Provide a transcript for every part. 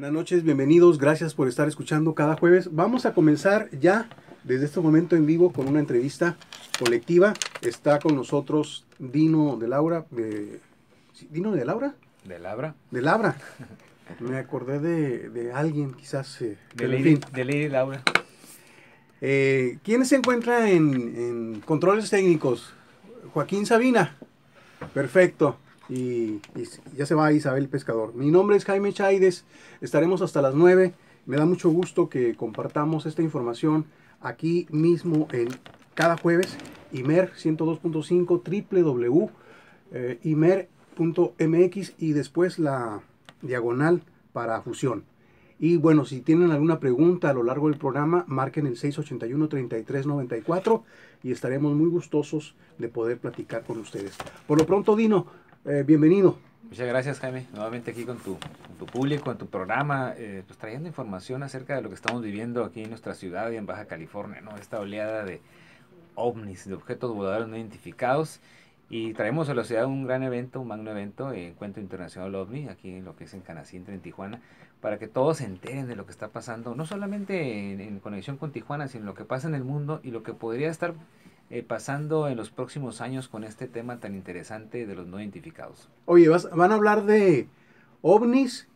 Buenas noches, bienvenidos, gracias por estar escuchando cada jueves. Vamos a comenzar ya desde este momento en vivo con una entrevista colectiva. Está con nosotros Dino de Laura. De... ¿Dino de Laura? De Labra. De Labra. Me acordé de, alguien, quizás. Eh, de, Lady, de, Lady, Laura. Eh, ¿Quién se encuentra en controles técnicos? Joaquín Sabina. Perfecto. Y, ya se va Isabel Pescador. Mi nombre es Jaime Chaides, estaremos hasta las 9. Me da mucho gusto que compartamos esta información aquí mismo en cada jueves. Imer 102.5 www.imer.mx eh, y después la diagonal para fusión. Y bueno, si tienen alguna pregunta a lo largo del programa, marquen el 681-3394 y estaremos muy gustosos de poder platicar con ustedes. Por lo pronto, Dino, eh, bienvenido. Muchas gracias, Jaime. Nuevamente aquí con tu, público, en tu programa, eh, pues trayendo información acerca de lo que estamos viviendo aquí en nuestra ciudad y en Baja California, ¿no? Esta oleada de ovnis, de objetos voladores no identificados. Y traemos a la ciudad un gran evento, un magno evento, eh, Encuentro Internacional OVNI, aquí en lo que es en Canacintra, en Tijuana, para que todos se enteren de lo que está pasando, no solamente en, en conexión con Tijuana, sino lo que pasa en el mundo y lo que podría estar eh, pasando en los próximos años con este tema tan interesante de los no identificados? Oye, ¿van a hablar de ovnis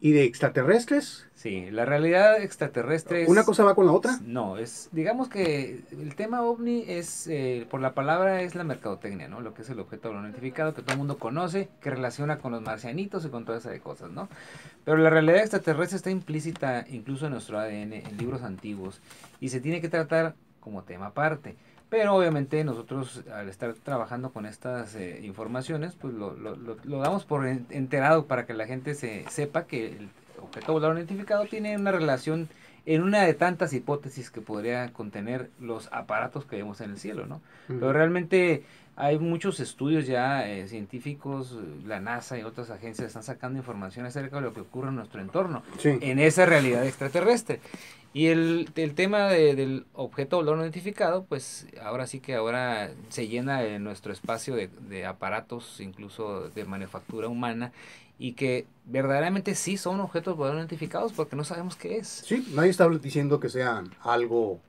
y de extraterrestres? Sí, la realidad extraterrestre es, ¿Una cosa va con la otra? No, es digamos que el tema ovni es, eh, por la palabra, es la mercadotecnia, ¿no? Lo que es el objeto no identificado que todo el mundo conoce, que relaciona con los marcianitos y con toda esa de cosas, ¿no? Pero la realidad extraterrestre está implícita incluso en nuestro ADN, en libros antiguos, y se tiene que tratar como tema aparte. Pero obviamente nosotros al estar trabajando con estas eh, informaciones, pues lo, lo, lo, damos por enterado para que la gente se sepa que el objeto volador identificado tiene una relación en una de tantas hipótesis que podría contener los aparatos que vemos en el cielo, ¿no? Pero realmente hay muchos estudios ya eh, científicos, la NASA y otras agencias están sacando información acerca de lo que ocurre en nuestro entorno, en esa realidad extraterrestre. Y el, tema de, del objeto volador no identificado, pues ahora sí que ahora se llena nuestro espacio de, aparatos, incluso de manufactura humana, y que verdaderamente sí son objetos volador no identificados porque no sabemos qué es. Sí, nadie está diciendo que sean algo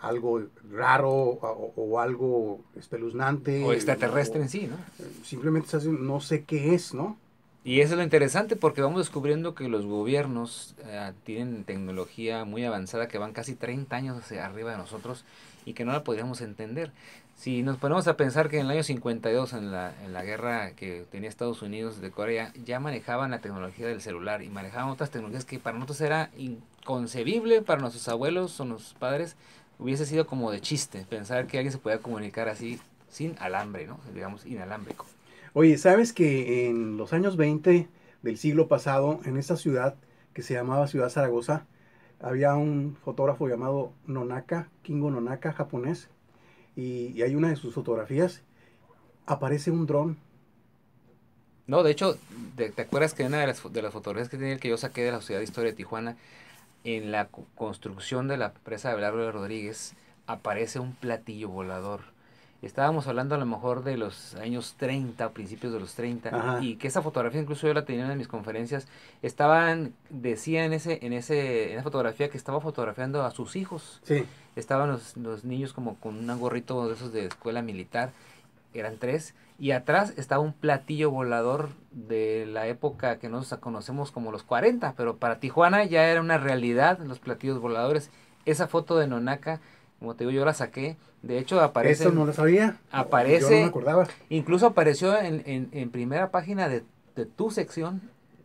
algo raro o, algo espeluznante. O extraterrestre en sí, ¿no? Simplemente no sé qué es, ¿no? Y eso es lo interesante porque vamos descubriendo que los gobiernos eh, tienen tecnología muy avanzada que van casi 30 años hacia arriba de nosotros y que no la podríamos entender. Si nos ponemos a pensar que en el año 52, en la, en la guerra que tenía Estados Unidos de Corea, ya manejaban la tecnología del celular y manejaban otras tecnologías que para nosotros era inconcebible, para nuestros abuelos o nuestros padres, hubiese sido como de chiste pensar que alguien se podía comunicar así sin alambre, ¿no? Digamos, inalámbrico. Oye, ¿sabes que en los años 20 del siglo pasado, en esta ciudad que se llamaba Ciudad Zaragoza, había un fotógrafo llamado Nonaka, Kingo Nonaka, japonés, y, hay una de sus fotografías, aparece un dron. No, de hecho, ¿te acuerdas que una de las, de las fotografías que tenía que yo saqué de la ciudad de Historia de Tijuana en la construcción de la presa de de Rodríguez aparece un platillo volador. Estábamos hablando a lo mejor de los años 30, principios de los 30, y que esa fotografía incluso yo la tenía en una de mis conferencias, estaban, decía en ese, en ese, en esa fotografía que estaba fotografiando a sus hijos. Estaban los, los niños como con un gorrito de esos de escuela militar, eran tres, y atrás estaba un platillo volador de la época que nosotros conocemos como los 40, pero para Tijuana ya era una realidad los platillos voladores. Esa foto de Nonaka, como te digo, yo la saqué. De hecho, aparece. Eso no lo sabía. Aparece. no Incluso apareció en, en, primera página de, tu sección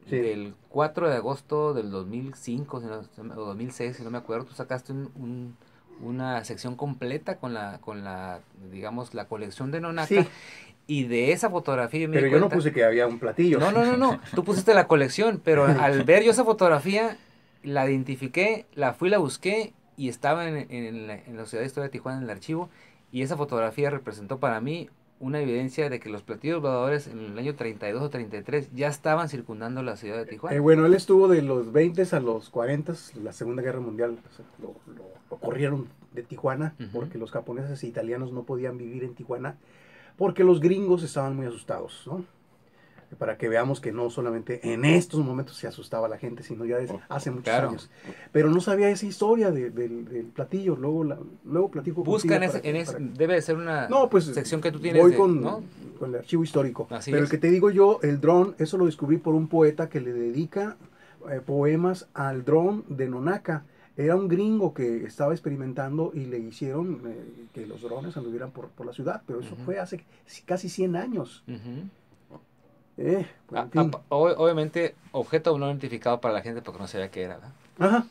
del 4 de agosto del 2005 o 2006, si no me acuerdo, tú sacaste un, una sección completa con la, con la, digamos, la colección de Nonaka. Y de esa fotografía. Me pero yo no puse que había un platillo. No, no, no, no. Tú pusiste la colección, pero al ver yo esa fotografía, la identifiqué, la fui, la busqué y estaba en, la, en la Ciudad de Historia de Tijuana en el archivo. Y esa fotografía representó para mí una evidencia de que los platillos voladores en el año 32 o 33 ya estaban circundando la ciudad de eh, Tijuana. Eh, bueno, él estuvo de los 20 a los 40, la Segunda Guerra Mundial lo, corrieron de Tijuana porque los japoneses e italianos no podían vivir en Tijuana porque los gringos estaban muy asustados, ¿no? para que veamos que no solamente en estos momentos se asustaba la gente, sino ya desde oh, hace muchos años. Pero no sabía esa historia del platillo, luego, la, luego platico Busca en, ese, en debe ser una pues, sección que tú tienes. Voy con, con, el archivo histórico. Pero el que te digo yo, el dron, eso lo descubrí por un poeta que le dedica eh, poemas al dron de Nonaka. era un gringo que estaba experimentando y le hicieron eh, que los drones anduvieran por, la ciudad, pero eso fue hace casi 100 años. Ajá. Eh, ah, ah, obviamente, objeto no identificado para la gente porque no sabía qué era. Ajá.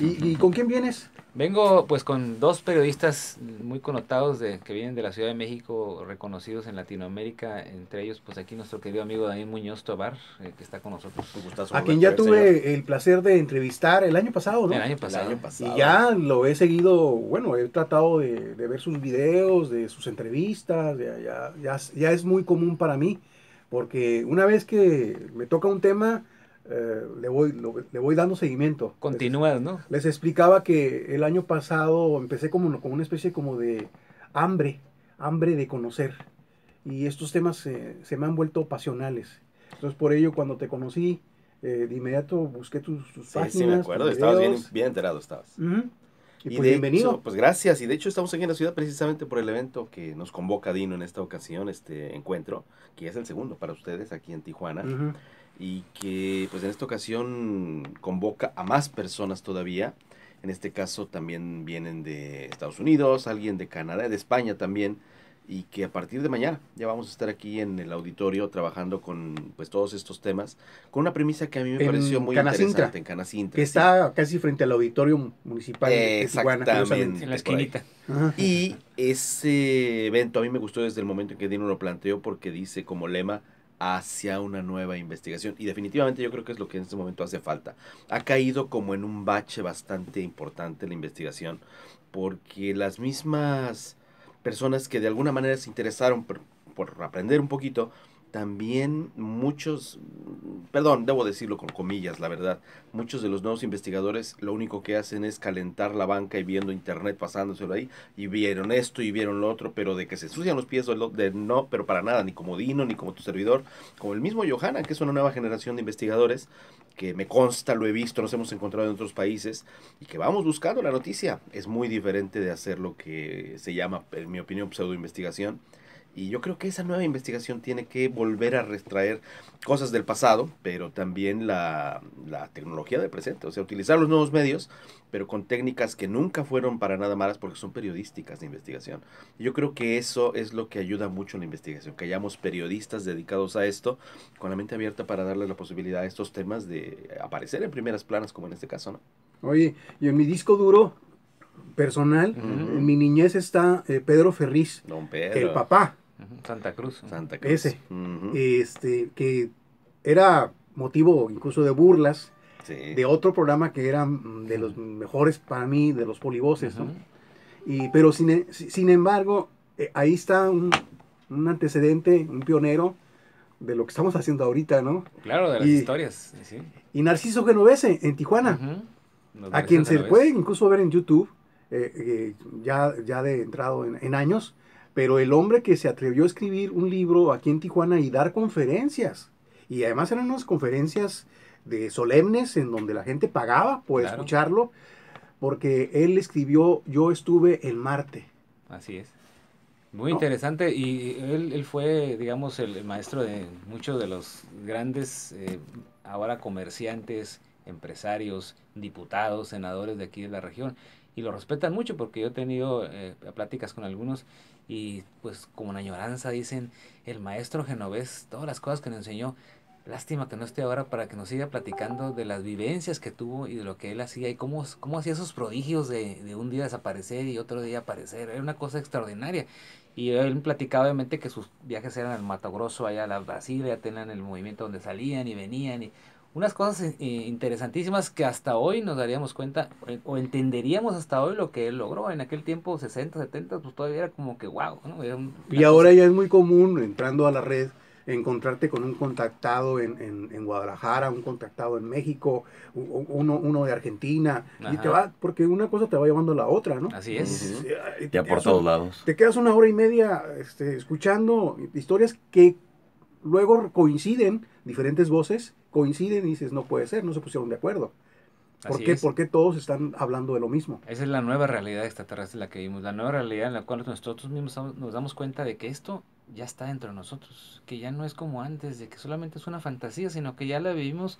¿Y, con quién vienes? Vengo pues con dos periodistas muy connotados de, que vienen de la Ciudad de México, reconocidos en Latinoamérica, entre ellos pues aquí nuestro querido amigo Daniel Muñoz Tobar, eh, que está con nosotros. A quien ya tuve el placer de entrevistar el año pasado, ¿no? El año pasado. Y ya lo he seguido, bueno, he tratado de, ver sus videos, de sus entrevistas, ya, ya es muy común para mí porque una vez que me toca un tema, eh, le, voy, le voy dando seguimiento. Continúas, ¿no? Les explicaba que el año pasado empecé como, como una especie como de hambre, hambre de conocer. Y estos temas se me han vuelto pasionales. Entonces, por ello, cuando te conocí, eh, de inmediato busqué tus, tus sí, Sí, me acuerdo, estabas bien, enterado, estabas. ¿Mm? Y, pues bienvenido. pues gracias. Y de hecho estamos aquí en la ciudad precisamente por el evento que nos convoca Dino en esta ocasión, este encuentro, que es el segundo para ustedes aquí en Tijuana. Y que pues en esta ocasión convoca a más personas todavía. En este caso también vienen de Estados Unidos, alguien de Canadá, de España también y que a partir de mañana ya vamos a estar aquí en el auditorio trabajando con pues todos estos temas, con una premisa que a mí me pareció muy interesante en Canacintra. Que está casi frente al auditorio municipal de Tijuana. En la esquinita. Y ese evento a mí me gustó desde el momento en que Dino lo planteó porque dice como lema hacia una nueva investigación y definitivamente yo creo que es lo que en este momento hace falta. Ha caído como en un bache bastante importante la investigación porque las mismas personas que de alguna manera se interesaron por, aprender un poquito, también muchos, perdón, debo decirlo con comillas, la verdad, muchos de los nuevos investigadores lo único que hacen es calentar la banca y viendo internet pasándoselo ahí, y vieron esto y vieron lo otro, pero de que se ensucian los pies de no, pero para nada, ni como Dino, ni como tu servidor, como el mismo Johanna, que es una nueva generación de investigadores, que me consta, lo he visto, nos hemos encontrado en otros países y que vamos buscando la noticia. Es muy diferente de hacer lo que se llama, en mi opinión, pseudo investigación y yo creo que esa nueva investigación tiene que volver a retraer cosas del pasado, pero también la, la, tecnología del presente. O sea, utilizar los nuevos medios, pero con técnicas que nunca fueron para nada malas porque son periodísticas de investigación. Y yo creo que eso es lo que ayuda mucho en la investigación, que hayamos periodistas dedicados a esto, con la mente abierta para darle la posibilidad a estos temas de aparecer en primeras planas, como en este caso, ¿no? Oye, y en mi disco duro personal, en mi niñez está eh, Pedro Ferriz, Don Pedro. el papá Santa Cruz. Santa Cruz. Ese. Este, que era motivo incluso de burlas de otro programa que era mm, de los mejores para mí, de los polivoces, pero sin, e, embargo, eh, ahí está un, antecedente, un pionero de lo que estamos haciendo ahorita, ¿no? Claro, de las historias. Y Narciso Genovese en Tijuana, a quien se puede incluso ver en YouTube, eh, eh, ya, ya de entrado en años, pero el hombre que se atrevió a escribir un libro aquí en Tijuana y dar conferencias, y además eran unas conferencias de solemnes en donde la gente pagaba por escucharlo, porque él escribió Yo estuve en Marte. Así es. Muy interesante y él, fue, digamos, el, maestro de muchos de los grandes, eh, ahora comerciantes, empresarios, diputados, senadores de aquí de la región. Y lo respetan mucho porque yo he tenido eh, pláticas con algunos y pues como una añoranza dicen, el maestro genovés, todas las cosas que nos enseñó, lástima que no esté ahora para que nos siga platicando de las vivencias que tuvo y de lo que él hacía y cómo, hacía esos prodigios de, de un día desaparecer y otro día aparecer, era una cosa extraordinaria. Y él platicaba obviamente que sus viajes eran al Mato Grosso, allá a la ya tenían el movimiento donde salían y venían y unas cosas eh, interesantísimas que hasta hoy nos daríamos cuenta o entenderíamos hasta hoy lo que él logró. En aquel tiempo, 60, 70, pues todavía era como que wow. y ahora ya es muy común, entrando a la red, encontrarte con un contactado en, Guadalajara, un contactado en México, uno, uno de Argentina, y te va, porque una cosa te va llevando a la otra, ¿no? Así es. Ah, te, ya por todos lados. Te quedas una hora y media este, escuchando historias que luego coinciden diferentes voces coinciden y dices, no puede ser, no se pusieron de acuerdo. ¿Por qué? ¿Por todos están hablando de lo mismo? Esa es la nueva realidad extraterrestre la que vimos, la nueva realidad en la cual nosotros mismos nos damos cuenta de que esto ya está dentro de nosotros, que ya no es como antes, de que solamente es una fantasía, sino que ya la vivimos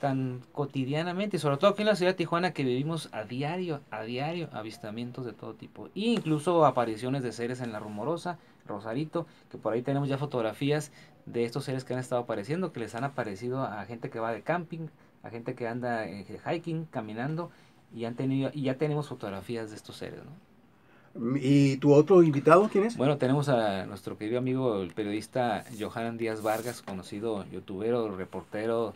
tan cotidianamente, sobre todo aquí en la ciudad de Tijuana que vivimos a diario, a diario, avistamientos de todo tipo, e incluso apariciones de seres en la rumorosa, Rosarito, que por ahí tenemos ya fotografías de estos seres que han estado apareciendo, que les han aparecido a gente que va de camping, a gente que anda en eh, hiking, caminando, y han tenido, y ya tenemos fotografías de estos seres, ¿no? ¿Y tu otro invitado quién es? Bueno, tenemos a nuestro querido amigo, el periodista Johan Díaz Vargas, conocido youtubero, reportero,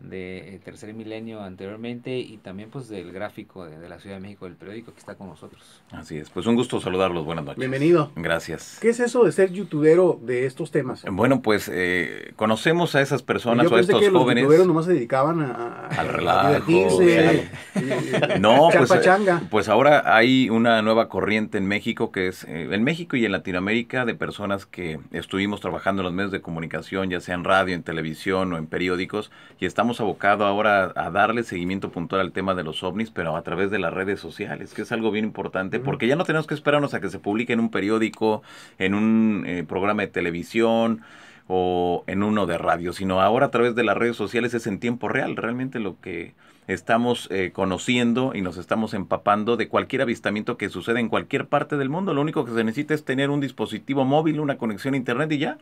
de eh, Tercer Milenio anteriormente y también pues del gráfico de, la Ciudad de México del periódico que está con nosotros. Así es, pues un gusto saludarlos, buenas noches. Bienvenido. Gracias. ¿Qué es eso de ser youtubero de estos temas? Bueno, pues eh, conocemos a esas personas o a estos jóvenes. Los youtuberos nomás se dedicaban a, al relajo. no, pues, eh, pues ahora hay una nueva corriente en México que es en México y en Latinoamérica de personas que estuvimos trabajando en los medios de comunicación, ya sea en radio, en televisión o en periódicos y estamos abocado ahora a darle seguimiento puntual al tema de los ovnis, pero a través de las redes sociales, que es algo bien importante, porque ya no tenemos que esperarnos a que se publique en un periódico, en un eh, programa de televisión o en uno de radio, sino ahora a través de las redes sociales es en tiempo real, realmente lo que estamos eh, conociendo y nos estamos empapando de cualquier avistamiento que suceda en cualquier parte del mundo. Lo único que se necesita es tener un dispositivo móvil, una conexión a internet y ya.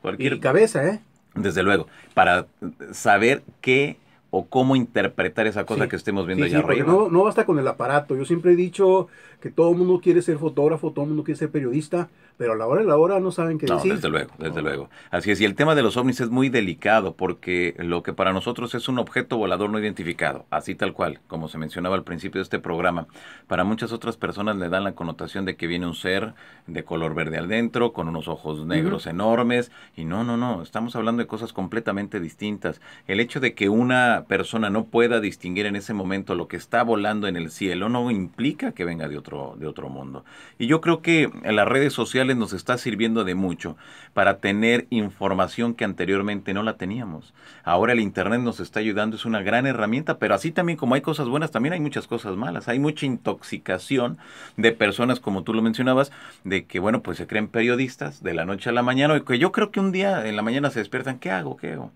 Cualquier... cabeza, ¿eh? Desde luego, para saber qué o cómo interpretar esa cosa que estemos viendo allá arriba. No, no basta con el aparato. Yo siempre he dicho, que todo el mundo quiere ser fotógrafo, todo el mundo quiere ser periodista, pero a la hora a la hora no saben qué no, Desde luego, desde luego. Así es, y el tema de los ovnis es muy delicado porque lo que para nosotros es un objeto volador no identificado, así tal cual, como se mencionaba al principio de este programa, para muchas otras personas le dan la connotación de que viene un ser de color verde al dentro, con unos ojos negros enormes, y no, no, no, estamos hablando de cosas completamente distintas. El hecho de que una persona no pueda distinguir en ese momento lo que está volando en el cielo no implica que venga de otro de otro mundo. Y yo creo que las redes sociales nos está sirviendo de mucho para tener información que anteriormente no la teníamos. Ahora el Internet nos está ayudando, es una gran herramienta, pero así también como hay cosas buenas, también hay muchas cosas malas. Hay mucha intoxicación de personas, como tú lo mencionabas, de que, bueno, pues se creen periodistas de la noche a la mañana, y que yo creo que un día en la mañana se despiertan, ¿qué hago? ¿Qué hago?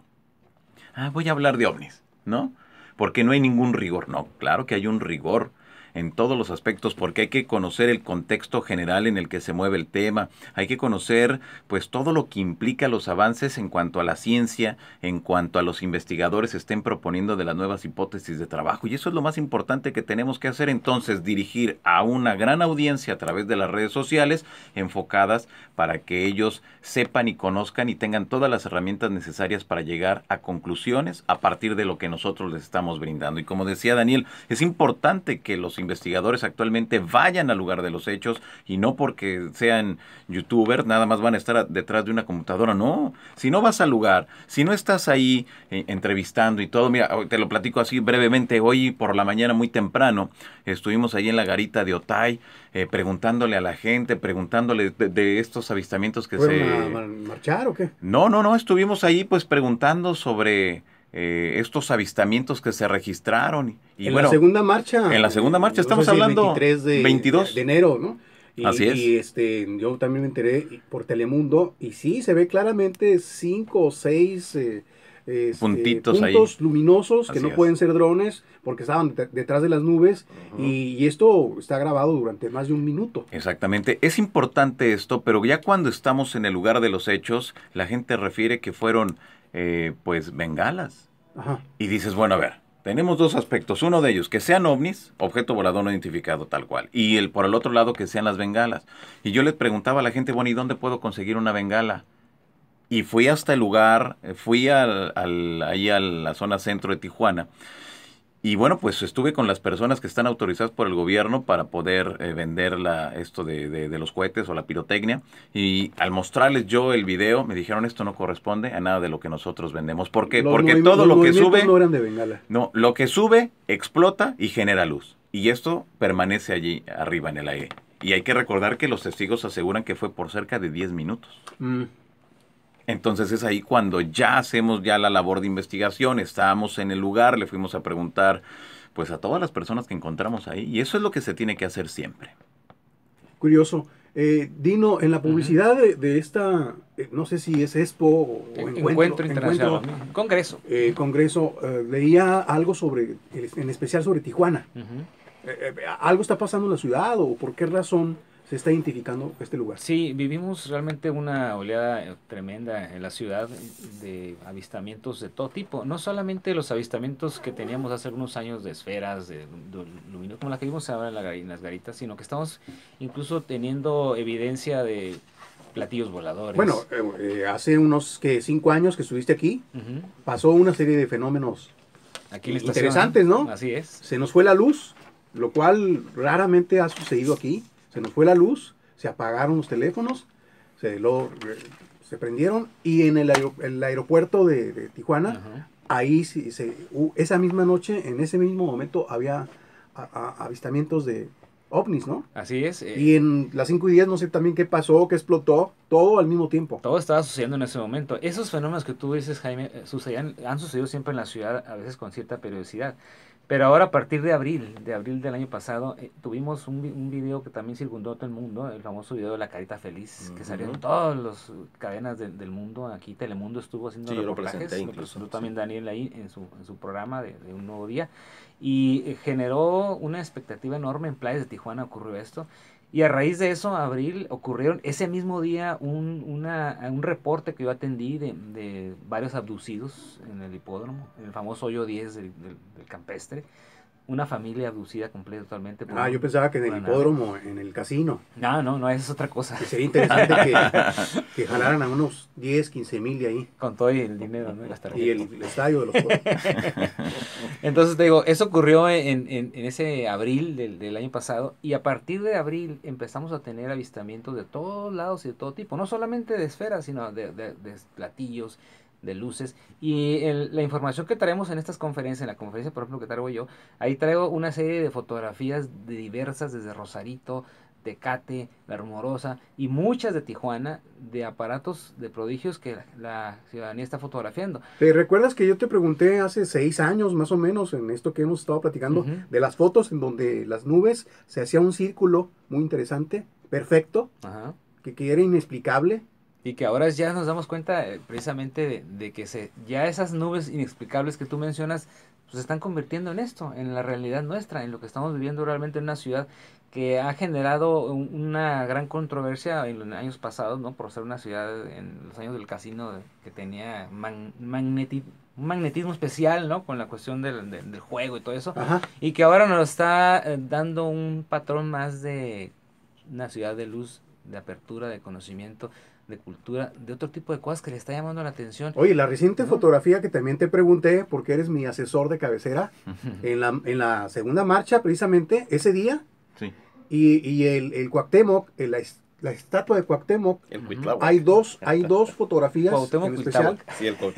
Ah, voy a hablar de ovnis, ¿no? Porque no hay ningún rigor. No, claro que hay un rigor en todos los aspectos, porque hay que conocer el contexto general en el que se mueve el tema, hay que conocer pues todo lo que implica los avances en cuanto a la ciencia, en cuanto a los investigadores estén proponiendo de las nuevas hipótesis de trabajo. Y eso es lo más importante que tenemos que hacer entonces, dirigir a una gran audiencia a través de las redes sociales enfocadas para que ellos sepan y conozcan y tengan todas las herramientas necesarias para llegar a conclusiones a partir de lo que nosotros les estamos brindando. Y como decía Daniel, es importante que los investigadores actualmente vayan al lugar de los hechos y no porque sean youtubers, nada más van a estar detrás de una computadora. No, si no vas al lugar, si no estás ahí eh, entrevistando y todo, mira, te lo platico así brevemente, hoy por la mañana muy temprano estuvimos ahí en la garita de Otay eh, preguntándole a la gente, preguntándole de, estos avistamientos que se... A marchar o qué? No, no, no, estuvimos ahí pues preguntando sobre eh, estos avistamientos que se registraron. Y, en la segunda marcha. En la segunda marcha, estamos hablando. 23 de, 22. de enero, ¿no? Así es. Y este, yo también me enteré por Telemundo y sí, se ve claramente cinco o seis eh, este, puntitos puntos luminosos que no pueden ser drones porque estaban detrás de las nubes y, esto está grabado durante más de un minuto. Exactamente, es importante esto, pero ya cuando estamos en el lugar de los hechos, la gente refiere que fueron eh, pues bengalas. Y dices, bueno, a ver, tenemos dos aspectos. Uno de ellos, que sean ovnis, objeto volador no identificado tal cual. Y el por el otro lado, que sean las bengalas. Y yo les preguntaba a la gente, bueno, ¿y dónde puedo conseguir una bengala? Y fui hasta el lugar, eh, fui al, al, ahí a la zona centro de Tijuana. Y bueno, pues estuve con las personas que están autorizadas por el gobierno para poder eh, vender la, esto de, de, los cohetes o la pirotecnia. Y al mostrarles yo el video, me dijeron esto no corresponde a nada de lo que nosotros vendemos. ¿Por qué? Porque todo lo que sube... No, no, lo que sube explota y genera luz. Y esto permanece allí arriba en el aire. Y hay que recordar que los testigos aseguran que fue por cerca de 10 minutos. Mm. Entonces es ahí cuando ya hacemos ya la labor de investigación, estábamos en el lugar, le fuimos a preguntar pues a todas las personas que encontramos ahí y eso es lo que se tiene que hacer siempre. Curioso. Eh, Dino, en la publicidad de, esta, eh, no sé si es Expo o Encuentro, encuentro Internacional, Congreso. Eh, congreso, leía algo sobre, en especial sobre Tijuana. ¿Algo está pasando en la ciudad o por qué razón se está identificando este lugar. Sí, vivimos realmente una oleada eh, tremenda en la ciudad de avistamientos de todo tipo. No solamente los avistamientos que teníamos hace algunos años de esferas, de, luminos, como la que vimos ahora en, las garitas, sino que estamos incluso teniendo evidencia de platillos voladores. Bueno, eh, eh, hace unos que cinco años que estuviste aquí, pasó una serie de fenómenos aquí interesantes, ¿no? Así es. Se nos fue la luz, lo cual raramente ha sucedido aquí. Se nos fue la luz, se apagaron los teléfonos, se, lo, se prendieron y en el, aeropuerto de, Tijuana, se, esa misma noche, en ese mismo momento, había avistamientos de, ovnis, ¿no? Así es. Eh. y en las 5 y 10 no sé también qué pasó, qué explotó, todo al mismo tiempo. Todo estaba sucediendo en ese momento. Esos fenómenos que tú dices, Jaime, eh, sucedían, han sucedido siempre en la ciudad, a veces con cierta periodicidad. Pero ahora a partir de abril, de abril del año pasado, eh, tuvimos un, video que también circundó todo el mundo, el famoso video de la carita feliz, que salió en todas las cadenas del mundo. Aquí Telemundo estuvo haciendo sí, reportajes, lo, presenté incluso, también Daniel ahí en su, programa de, de, Un Nuevo Día y eh, generó una expectativa enorme en playas de Tijuana ocurrió esto y a raíz de eso abril ocurrieron ese mismo día un, un reporte que yo atendí de, varios abducidos en el hipódromo en el famoso hoyo 10 del, del campestre una familia aducida completa totalmente. ah, yo pensaba que en el hipódromo, en el casino. No, no, no, eso es otra cosa. Que sería interesante que, jalaran a unos 10, 15 mil de ahí. Con todo el dinero, ¿no? Y, el, estadio de los Entonces te digo, eso ocurrió en, en, ese abril del, del, año pasado y a partir de abril empezamos a tener avistamientos de todos lados y de todo tipo, no solamente de esferas, sino de, de, de platillos, de luces. Y la información que traemos en estas conferencias, en la conferencia, por ejemplo, que traigo yo, ahí traigo una serie de fotografías de diversas desde Rosarito, Tecate, La Rumorosa y muchas de Tijuana de aparatos de prodigios que la, ciudadanía está fotografiando. ¿Te recuerdas que yo te pregunté hace seis años más o menos en esto que hemos estado platicando de las fotos en donde las nubes se hacía un círculo muy interesante, perfecto, que, que era inexplicable? Y que ahora ya nos damos cuenta eh, precisamente de, que se, ya esas nubes inexplicables que tú mencionas pues, se están convirtiendo en esto, en la realidad nuestra, en lo que estamos viviendo realmente en una ciudad que ha generado una gran controversia en los años pasados, ¿no? Por ser una ciudad en los años del casino que tenía un magnetismo especial, ¿no? Con la cuestión del, del, juego y todo eso. Y que ahora nos está eh, dando un patrón más de una ciudad de luz, de apertura, de conocimiento, de cultura, de otro tipo de cosas que le está llamando la atención. Oye, la reciente fotografía que también te pregunté, porque eres mi asesor de cabecera, en, la, segunda marcha, precisamente, ese día, sí. y, el, el Cuauhtémoc, la, estatua de Cuauhtémoc, hay dos, hay dos fotografías en especial,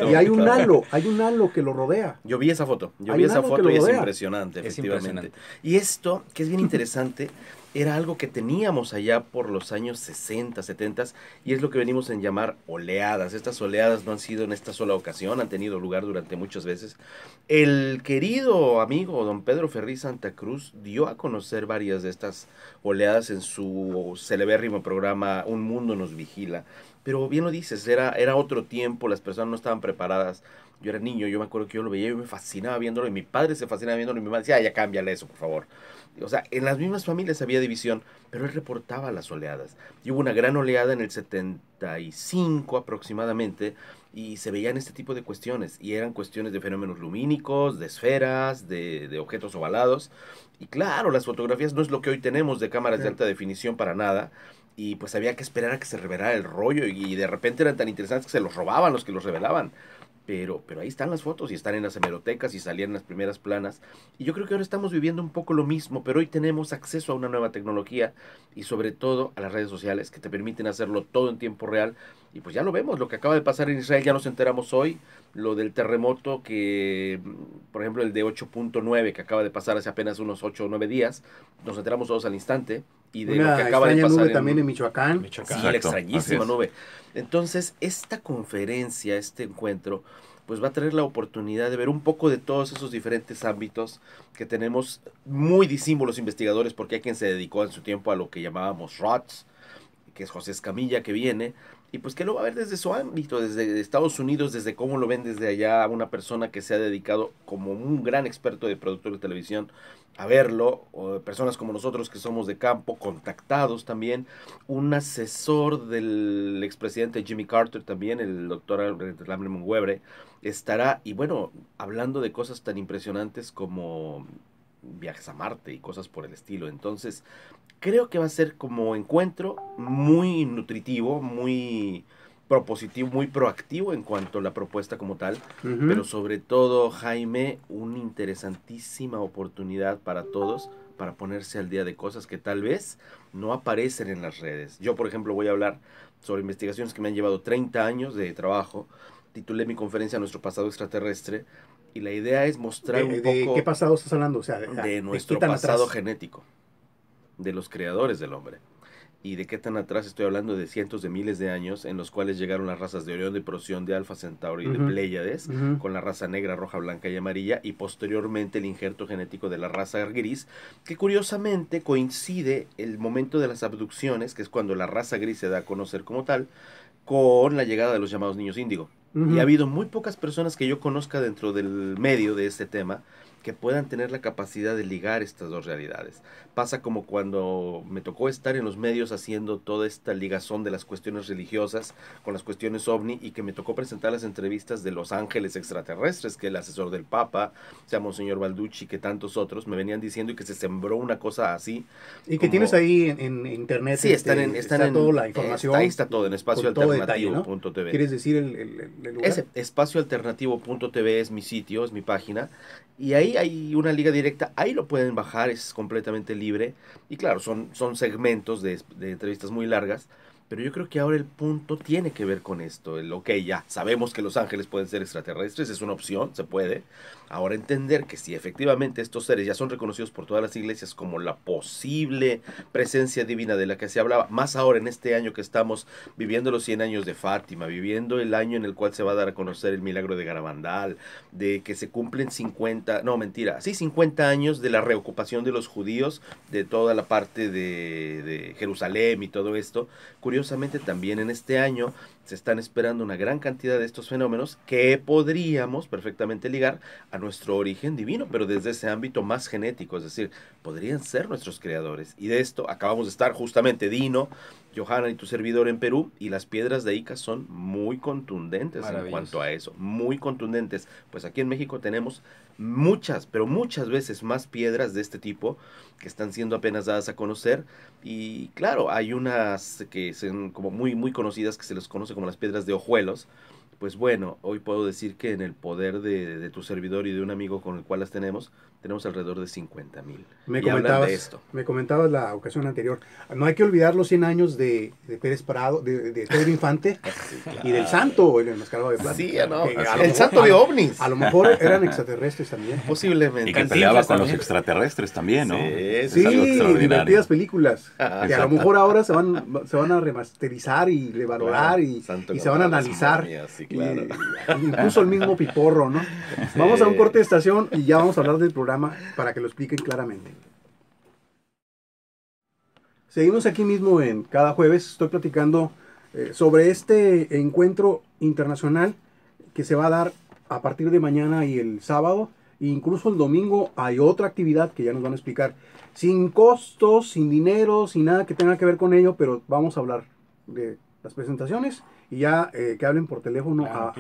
y hay un halo, hay un halo que lo rodea. Yo vi esa foto, yo vi esa foto y es impresionante, efectivamente. Y esto, que es bien interesante, era algo que teníamos allá por los años 60, 70 y es lo que venimos en llamar oleadas. Estas oleadas no han sido en esta sola ocasión, han tenido lugar durante muchas veces. El querido amigo don Pedro Ferri Santa Cruz dio a conocer varias de estas oleadas en su celebérrimo programa Un Mundo nos vigila. Pero bien lo dices, era, era otro tiempo, las personas no estaban preparadas yo era niño, yo me acuerdo que yo lo veía y me fascinaba viéndolo, y mi padre se fascinaba viéndolo, y mi madre decía, ah, ya cámbiale eso, por favor. O sea, en las mismas familias había división, pero él reportaba las oleadas. Y hubo una gran oleada en el 75 aproximadamente, y se veían este tipo de cuestiones. Y eran cuestiones de fenómenos lumínicos, de esferas, de, objetos ovalados. Y claro, las fotografías no es lo que hoy tenemos de cámaras de alta definición para nada y pues había que esperar a que se revelara el rollo y, de repente eran tan interesantes que se los robaban los que los revelaban. Pero, ahí están las fotos y están en las hemerotecas y salían en las primeras planas. Y yo creo que ahora estamos viviendo un poco lo mismo, pero hoy tenemos acceso a una nueva tecnología y sobre todo a las redes sociales que te permiten hacerlo todo en tiempo real y pues ya lo vemos, lo que acaba de pasar en Israel, ya nos enteramos hoy, lo del terremoto que, mm, por ejemplo, el de 8.9 que acaba de pasar hace apenas unos 8 o 9 días, nos enteramos todos al instante. Y de lo que acaba de pasar. también en Michoacán. Sí, la extrañísima nube. Entonces, esta conferencia, este encuentro, pues va a tener la oportunidad de ver un poco de todos esos diferentes ámbitos que tenemos muy disímbolos investigadores, porque hay quien se dedicó en su tiempo a lo que llamábamos ROTS, que es José Escamilla que viene, y pues que lo va a ver desde su ámbito, desde Estados Unidos, desde cómo lo ven desde allá una persona que se ha dedicado como un gran experto de productor de televisión a verlo, personas como nosotros que somos de campo, contactados también, un asesor del expresidente Jimmy Carter también, el doctor Abraham estará, y bueno, hablando de cosas tan impresionantes como viajes a Marte y cosas por el estilo. Entonces, creo que va a ser como encuentro muy nutritivo, muy propositivo, muy proactivo en cuanto a la propuesta como tal, pero sobre todo, Jaime, una interesantísima oportunidad para todos para ponerse al día de cosas que tal vez no aparecen en las redes. Yo, por ejemplo, voy a hablar sobre investigaciones que me han llevado 30 años de trabajo. Titulé mi conferencia Nuestro pasado extraterrestre y la idea es mostrar de, un poco... ¿Qué pasado estás hablando? O sea, de, nuestro pasado genético, de los creadores del hombre. ¿Y de qué tan atrás estoy hablando? De cientos de miles de años en los cuales llegaron las razas de Orión, de Procyon, de Alfa Centauri y de Pléyades, con la raza negra, roja, blanca y amarilla, y posteriormente el injerto genético de la raza gris, que curiosamente coincide el momento de las abducciones, que es cuando la raza gris se da a conocer como tal, con la llegada de los llamados niños índigo. Y ha habido muy pocas personas que yo conozca dentro del medio de este tema que puedan tener la capacidad de ligar estas dos realidades pasa como cuando me tocó estar en los medios haciendo toda esta ligazón de las cuestiones religiosas con las cuestiones ovni y que me tocó presentar las entrevistas de los ángeles extraterrestres que el asesor del Papa, sea señor Balducci, que tantos otros me venían diciendo y que se sembró una cosa así. Y que tienes ahí en, internet. Sí, están este, en, está toda la información. Eh, está, ahí está todo en espacioalternativo.tv. ¿Quieres decir el, el, el lugar? espacioalternativo.tv es mi sitio, es mi página y ahí hay una liga directa, ahí lo pueden bajar, es completamente libre y claro, son, son segmentos de, de entrevistas muy largas. Pero yo creo que ahora el punto tiene que ver con esto. El, ok, ya, sabemos que los ángeles pueden ser extraterrestres, es una opción, se puede. Ahora entender que si efectivamente estos seres ya son reconocidos por todas las iglesias como la posible presencia divina de la que se hablaba, más ahora en este año que estamos viviendo los 100 años de Fátima, viviendo el año en el cual se va a dar a conocer el milagro de Garabandal, de que se cumplen 50, no mentira, sí 50 años de la reocupación de los judíos de toda la parte de, de Jerusalén y todo esto. Curiosamente también en este año se están esperando una gran cantidad de estos fenómenos que podríamos perfectamente ligar a nuestro origen divino, pero desde ese ámbito más genético, es decir, podrían ser nuestros creadores. Y de esto acabamos de estar justamente Dino, Johanna y tu servidor en Perú, y las piedras de Ica son muy contundentes en cuanto a eso, muy contundentes. Pues aquí en México tenemos muchas, pero muchas veces más piedras de este tipo que están siendo apenas dadas a conocer. Y claro, hay unas que son como muy, muy conocidas que se les conoce como las piedras de ojuelos pues bueno, hoy puedo decir que en el poder de, de tu servidor y de un amigo con el cual las tenemos, tenemos alrededor de 50 mil. Me, comentabas, esto. me comentabas la ocasión anterior. No hay que olvidar los 100 años de, Pérez Prado, de, Pedro Infante y del Santo, el enmascarado de plata. Sí, no, el Santo de ovnis. A, lo mejor eran extraterrestres también. Posiblemente. Y que peleaba con los extraterrestres también, ¿no? Sí, divertidas películas. que a lo mejor ahora se van, se van a remasterizar y revalorar y, se van a analizar. incluso el mismo piporro, ¿no? Vamos a un corte de estación y ya vamos a hablar del programa para que lo expliquen claramente. Seguimos aquí mismo en cada jueves, estoy platicando eh, sobre este encuentro internacional que se va a dar a partir de mañana y el sábado. E incluso el domingo hay otra actividad que ya nos van a explicar. Sin costos, sin dinero, sin nada que tenga que ver con ello, pero vamos a hablar de las presentaciones y ya eh, que hablen por teléfono a,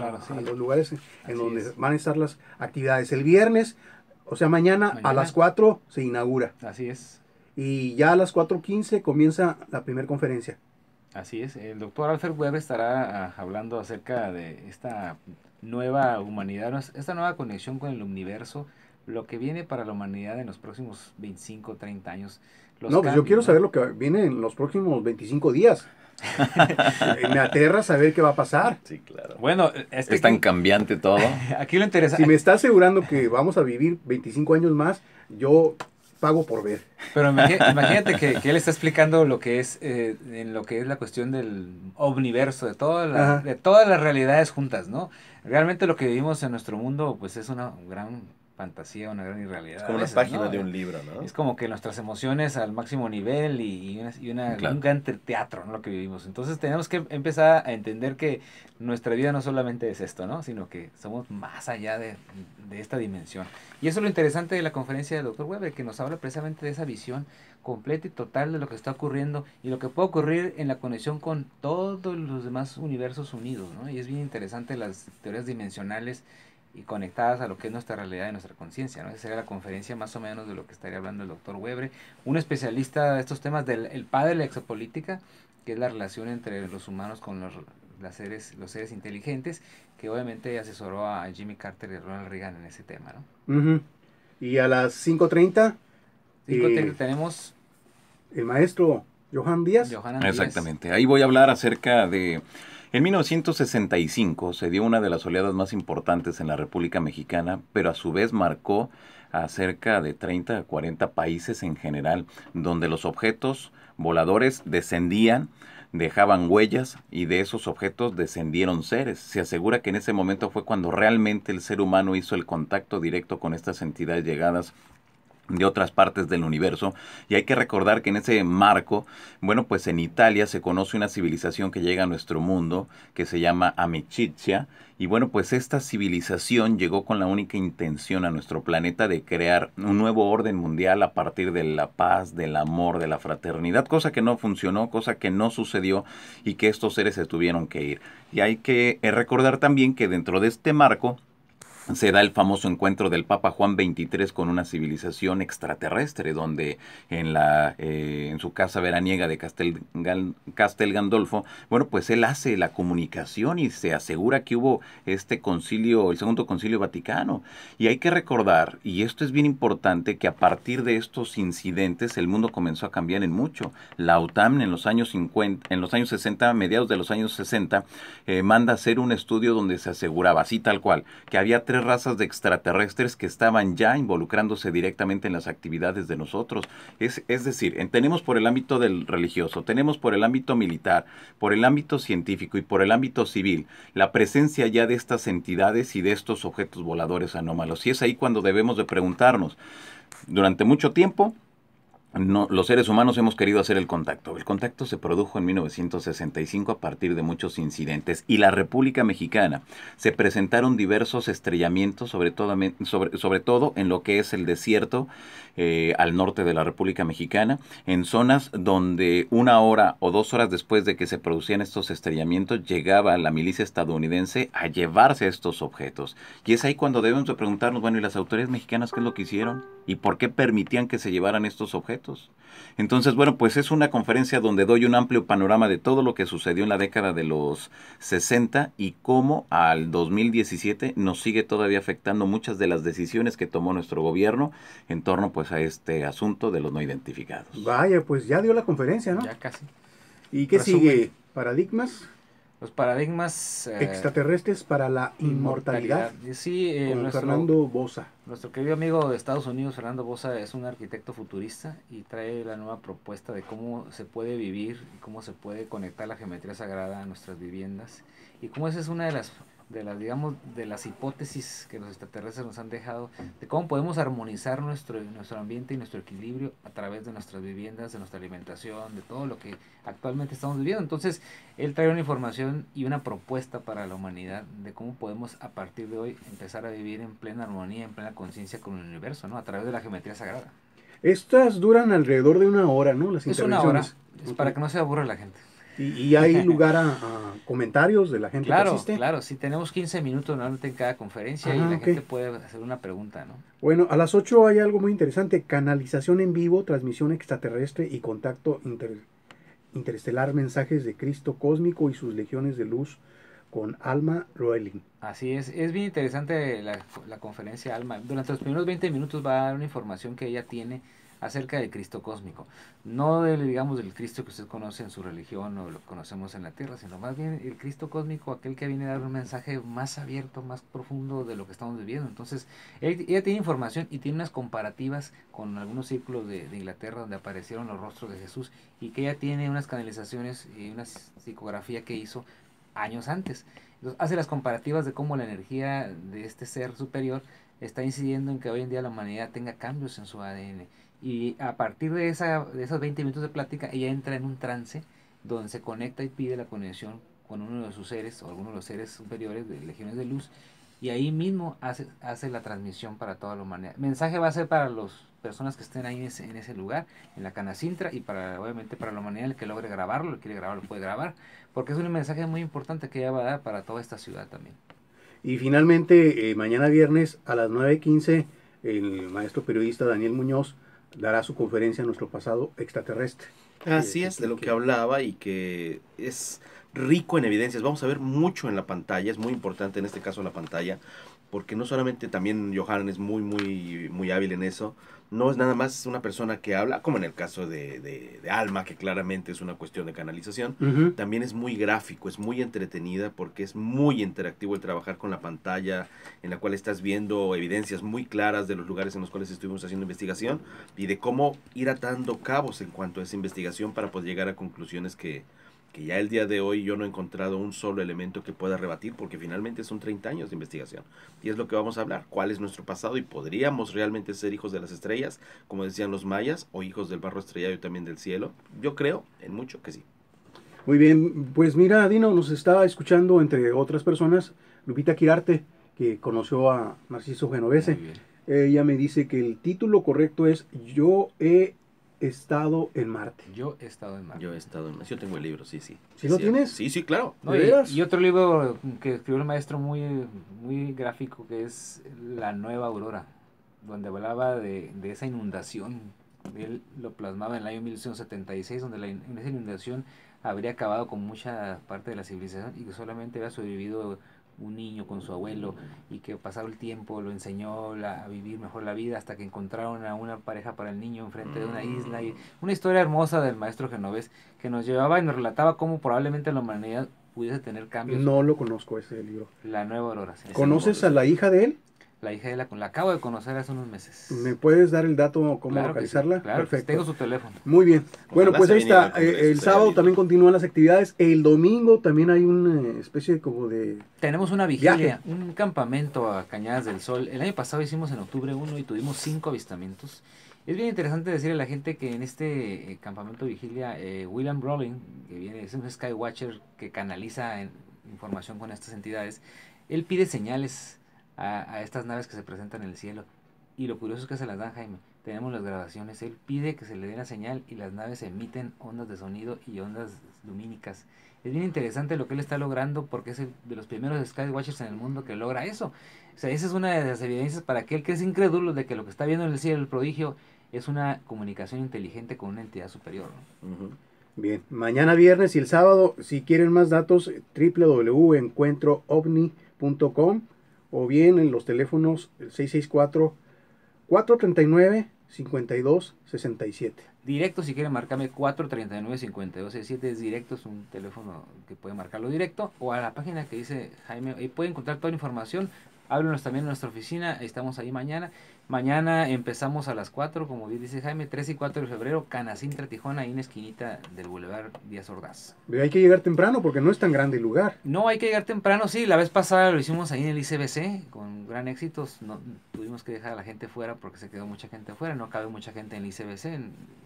los lugares en donde van a estar las actividades. El viernes o sea, mañana, a las 4 se inaugura. Así es. Y ya a las 4.15 comienza la primera conferencia. Así es. El doctor Alfred Weber estará ah, hablando acerca de esta nueva humanidad, esta nueva conexión con el universo, lo que viene para la humanidad en los próximos 25, 30 años. Los no, pues yo quiero saber lo que viene en los próximos 25 días. me aterra saber qué va a pasar. Sí, claro. Bueno, es, tan cambiante todo. Aquí lo interesante Si me está asegurando que vamos a vivir 25 años más, yo pago por ver. Pero imagínate que, él está explicando lo que es eh, en lo que es la cuestión del omniverso, de, de todas las realidades juntas, ¿no? Realmente lo que vivimos en nuestro mundo, pues es una gran fantasía, una gran irrealidad. Es como las páginas de un libro, ¿no? Es como que nuestras emociones al máximo nivel y, una, un gran teatro, ¿no? Lo que vivimos. Entonces tenemos que empezar a entender que nuestra vida no solamente es esto, ¿no? Sino que somos más allá de, de esta dimensión. Y eso es lo interesante de la conferencia del doctor Weber, que nos habla precisamente de esa visión completa y total de lo que está ocurriendo y lo que puede ocurrir en la conexión con todos los demás universos unidos, ¿no? Y es bien interesante las teorías dimensionales y conectadas a lo que es nuestra realidad y nuestra conciencia. ¿no? Esa sería la conferencia más o menos de lo que estaría hablando el doctor Webre, un especialista de estos temas del padre de la exopolítica, que es la relación entre los humanos con los, las seres, los seres inteligentes, que obviamente asesoró a Jimmy Carter y Ronald Reagan en ese tema. ¿no? Y a las 5.30 5.30 eh, tenemos... El maestro Johan Johan Díaz. Exactamente, ahí voy a hablar acerca de en 1965 se dio una de las oleadas más importantes en la República Mexicana, pero a su vez marcó a cerca de 30 a 40 países en general, donde los objetos voladores descendían, dejaban huellas y de esos objetos descendieron seres. Se asegura que en ese momento fue cuando realmente el ser humano hizo el contacto directo con estas entidades llegadas de otras partes del universo. Y hay que recordar que en ese marco, bueno, pues en Italia se conoce una civilización que llega a nuestro mundo, que se llama Amicizia. Y bueno, pues esta civilización llegó con la única intención a nuestro planeta de crear un nuevo orden mundial a partir de la paz, del amor, de la fraternidad, cosa que no funcionó, cosa que no sucedió y que estos seres se tuvieron que ir. Y hay que recordar también que dentro de este marco se da el famoso encuentro del Papa Juan XXIII con una civilización extraterrestre, donde en, la, eh, en su casa veraniega de Castel, Gandolfo, bueno, pues él hace la comunicación y se asegura que hubo este concilio, el segundo concilio vaticano. Y hay que recordar, y esto es bien importante, que a partir de estos incidentes el mundo comenzó a cambiar en mucho. La OTAN en los años, 50, en los años 60, mediados de los años 60, eh, manda hacer un estudio donde se aseguraba, así tal cual, que había tres razas de extraterrestres que estaban ya involucrándose directamente en las actividades de nosotros. Es, es decir, tenemos por el ámbito del religioso, tenemos por el ámbito militar, por el ámbito científico y por el ámbito civil la presencia ya de estas entidades y de estos objetos voladores anómalos. Y es ahí cuando debemos de preguntarnos, durante mucho tiempo los seres humanos hemos querido hacer el contacto. El contacto se produjo en 1965 a partir de muchos incidentes y la República Mexicana se presentaron diversos estrellamientos, sobre todo, sobre, todo en lo que es el desierto eh, al norte de la República Mexicana, en zonas donde una hora o dos horas después de que se producían estos estrellamientos llegaba la milicia estadounidense a llevarse estos objetos. Y es ahí cuando debemos preguntarnos, bueno, ¿y las autoridades mexicanas qué es lo que hicieron? y por qué permitían que se llevaran estos objetos. Entonces, bueno, pues es una conferencia donde doy un amplio panorama de todo lo que sucedió en la década de los 60 y cómo al 2017 nos sigue todavía afectando muchas de las decisiones que tomó nuestro gobierno en torno pues a este asunto de los no identificados. Vaya, pues ya dio la conferencia, ¿no? Ya casi. ¿Y qué sigue? ¿Paradigmas? los paradigmas eh, extraterrestres para la inmortalidad. Sí, eh, con nuestro, Fernando Bosa. Nuestro querido amigo de Estados Unidos, Fernando Bosa, es un arquitecto futurista y trae la nueva propuesta de cómo se puede vivir cómo se puede conectar la geometría sagrada a nuestras viviendas y cómo esa es una de las de las, digamos, de las hipótesis que los extraterrestres nos han dejado, de cómo podemos armonizar nuestro, nuestro ambiente y nuestro equilibrio a través de nuestras viviendas, de nuestra alimentación, de todo lo que actualmente estamos viviendo. Entonces, él trae una información y una propuesta para la humanidad de cómo podemos a partir de hoy empezar a vivir en plena armonía, en plena conciencia con el universo, ¿no? A través de la geometría sagrada. Estas duran alrededor de una hora, ¿no? Las es una hora, es para que no se aburra la gente. Y, hay lugar a comentarios de la gente claro, que Claro, sí, tenemos 15 minutos normalmente en cada conferencia y ah, la gente puede hacer una pregunta, ¿no? Bueno, a las 8 hay algo muy interesante, canalización en vivo, transmisión extraterrestre y contacto interestelar, mensajes de Cristo cósmico y sus legiones de luz con Alma Rowling Así es, es bien interesante la, la conferencia Alma. Durante los primeros 20 minutos va a dar una información que ella tiene acerca del Cristo cósmico. No del, digamos, del Cristo que usted conoce en su religión o lo conocemos en la tierra, sino más bien el Cristo cósmico, aquel que viene a dar un mensaje más abierto, más profundo de lo que estamos viviendo. Entonces, ella tiene información y tiene unas comparativas con algunos círculos de, de Inglaterra donde aparecieron los rostros de Jesús y que ella tiene unas canalizaciones y una psicografía que hizo años antes. Entonces, hace las comparativas de cómo la energía de este ser superior está incidiendo en que hoy en día la humanidad tenga cambios en su ADN y a partir de, esa, de esos 20 minutos de plática, ella entra en un trance donde se conecta y pide la conexión con uno de sus seres o alguno de los seres superiores de legiones de luz. Y ahí mismo hace, hace la transmisión para toda la humanidad. Mensaje va a ser para las personas que estén ahí en ese, lugar, en la Cana Sintra y para obviamente para la humanidad, el que logre grabarlo, el que quiere grabarlo, puede grabar, porque es un mensaje muy importante que ella va a dar para toda esta ciudad también. Y finalmente, eh, mañana viernes a las 9.15, el maestro periodista Daniel Muñoz dará su conferencia en nuestro pasado extraterrestre. Así eh, es, de lo que, que hablaba y que es rico en evidencias. Vamos a ver mucho en la pantalla, es muy importante en este caso la pantalla, porque no solamente también Johan es muy, muy, muy hábil en eso, no es nada más una persona que habla, como en el caso de, de, Alma, que claramente es una cuestión de canalización, también es muy gráfico, es muy entretenida porque es muy interactivo el trabajar con la pantalla en la cual estás viendo evidencias muy claras de los lugares en los cuales estuvimos haciendo investigación y de cómo ir atando cabos en cuanto a esa investigación para poder llegar a conclusiones que, que ya el día de hoy yo no he encontrado un solo elemento que pueda rebatir, porque finalmente son 30 años de investigación. Y es lo que vamos a hablar, cuál es nuestro pasado y podríamos realmente ser hijos de las estrellas, como decían los mayas, o hijos del barro estrellado y también del cielo. Yo creo en mucho que sí. Muy bien, pues mira, Dino, nos estaba escuchando entre otras personas Lupita Quirarte, que conoció a Narciso Genovese. Ella me dice que el título correcto es Yo he estado en Marte. Yo he estado en Marte. Yo he estado en Marte. Yo tengo el libro, sí, sí. ¿Si lo tienes? Sí, sí, claro. y, otro libro que escribió el maestro muy, muy gráfico que es La Nueva Aurora, donde hablaba de, de esa inundación. Él lo plasmaba en el año seis, donde la, esa inundación habría acabado con mucha parte de la civilización y que solamente había sobrevivido un niño con su abuelo y que pasado el tiempo lo enseñó a vivir mejor la vida hasta que encontraron a una pareja para el niño enfrente de una mm. isla y una historia hermosa del maestro genovés que nos llevaba y nos relataba cómo probablemente la humanidad pudiese tener cambios. No lo conozco ese libro. La nueva aurora. ¿Conoces a la hija de él? la hija de la la acabo de conocer hace unos meses. ¿Me puedes dar el dato cómo localizarla? claro, Perfecto. Tengo su teléfono. Muy bien. bueno, pues ahí está. Eh, el sábado también continúan las actividades. El domingo también hay una especie como de. Tenemos una vigilia, un campamento a Cañadas del Sol. El año pasado hicimos en octubre uno y tuvimos cinco avistamientos. Es bien interesante decirle a la gente que en este eh, campamento campamento vigilia, eh, William Rowling, que viene, es un Skywatcher que canaliza información con estas entidades, él pide señales a, estas naves que se presentan en el cielo. Y lo curioso es que se las dan Jaime. Tenemos las grabaciones. Él pide que se le dé una señal y las naves emiten ondas de sonido y ondas lumínicas. Es bien interesante lo que él está logrando porque es de los primeros Skywatchers en el mundo que logra eso. O sea, esa es una de las evidencias para aquel que es incrédulo de que lo que está viendo en el cielo, el prodigio, es una comunicación inteligente con una entidad superior. Bien, mañana viernes y el sábado, si quieren más datos, www.encuentroovni.com o bien en los teléfonos 664-439-5267. Directo, si quieren marcarme 439-5267, es directo, es un teléfono que puede marcarlo directo, o a la página que dice Jaime, y pueden encontrar toda la información, háblenos también en nuestra oficina, estamos ahí mañana. Mañana empezamos a las 4, como bien dice Jaime, 3 y 4 de febrero, Canacintra, Tijuana, ahí en esquinita del Boulevard Díaz Ordaz. Pero hay que llegar temprano porque no es tan grande el lugar. No, hay que llegar temprano, sí, la vez pasada lo hicimos ahí en el ICBC con gran éxito, no, tuvimos que dejar a la gente fuera porque se quedó mucha gente fuera, no cabe mucha gente en el ICBC,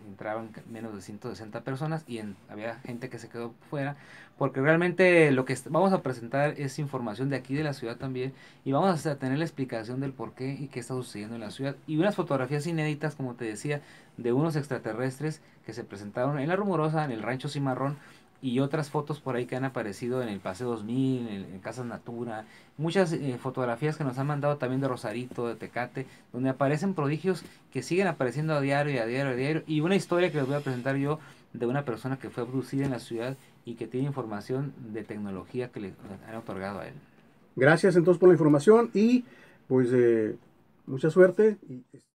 entraban menos de 160 personas y había gente que se quedó fuera porque realmente lo que vamos a presentar es información de aquí de la ciudad también y vamos a tener la explicación del por qué y qué está sucediendo en la ciudad y unas fotografías inéditas, como te decía, de unos extraterrestres que se presentaron en La Rumorosa, en el Rancho Cimarrón y otras fotos por ahí que han aparecido en el Paseo 2000, en, Casas Natura, muchas eh, fotografías que nos han mandado también de Rosarito, de Tecate, donde aparecen prodigios que siguen apareciendo a diario y a diario a diario. Y una historia que les voy a presentar yo de una persona que fue abducida en la ciudad y que tiene información de tecnología que le han otorgado a él. Gracias entonces por la información y pues eh, Mucha suerte y